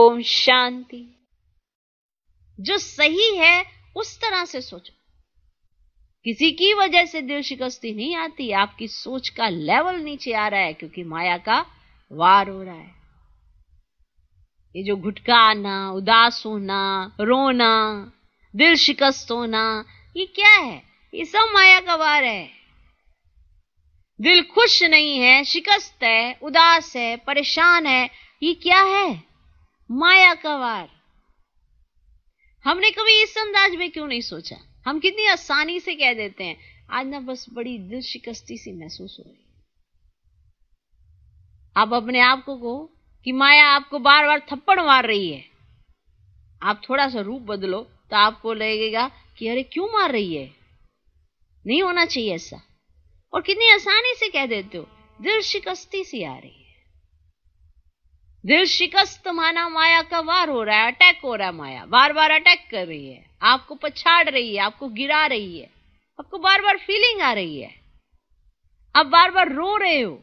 ओम शांति जो सही है उस तरह से सोचो किसी की वजह से दिल शिकस्ती नहीं आती आपकी सोच का लेवल नीचे आ रहा है क्योंकि माया का वार हो रहा है ये जो घुटका आना उदास होना रोना दिल शिकस्त होना ये क्या है ये सब माया का वार है दिल खुश नहीं है शिकस्त है उदास है परेशान है ये क्या है माया का वार हमने कभी इस अंदाज में क्यों नहीं सोचा हम कितनी आसानी से कह देते हैं आज ना बस बड़ी दिल शिकस्ती सी महसूस हो रही आप अपने आप को कहो कि माया आपको बार बार थप्पड़ मार रही है आप थोड़ा सा रूप बदलो तो आपको लगेगा कि अरे क्यों मार रही है नहीं होना चाहिए ऐसा और कितनी आसानी से कह देते हो दिल शिकस्ती सी आ रही दिल शिकस्त माना माया का वार हो रहा है अटैक हो रहा है माया बार बार अटैक कर रही है आपको पछाड़ रही है आपको गिरा रही है आपको बार बार फीलिंग आ रही है आप बार बार रो रहे हो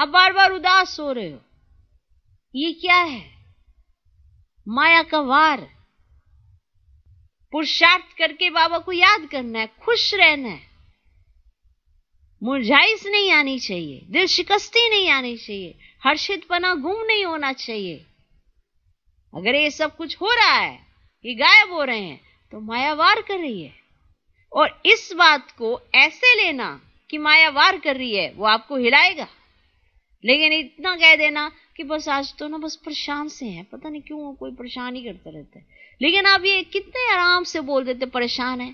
आप बार बार उदास हो रहे हो ये क्या है माया का वार पुरुषार्थ करके बाबा को याद करना है खुश रहना है मुरझाइश नहीं आनी चाहिए दिल शिकस्ती नहीं आनी चाहिए हर्षित पना गुम नहीं होना चाहिए अगर ये सब कुछ हो रहा है ये गायब हो रहे हैं तो माया वार कर रही है और इस बात को ऐसे लेना कि माया वार कर रही है वो आपको हिलाएगा लेकिन इतना कह देना कि बस आज तो ना बस परेशान से है पता नहीं क्यों कोई परेशान ही करता रहता है लेकिन आप ये कितने आराम से बोल देते परेशान है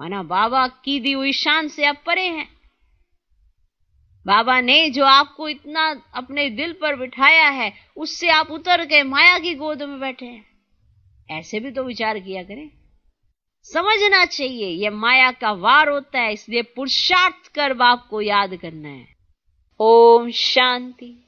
माना बाबा की दी हुई शान से आप परे हैं बाबा ने जो आपको इतना अपने दिल पर बिठाया है उससे आप उतर के माया की गोद में बैठे हैं ऐसे भी तो विचार किया करें समझना चाहिए यह माया का वार होता है इसलिए पुरुषार्थ कर बाप को याद करना है ओम शांति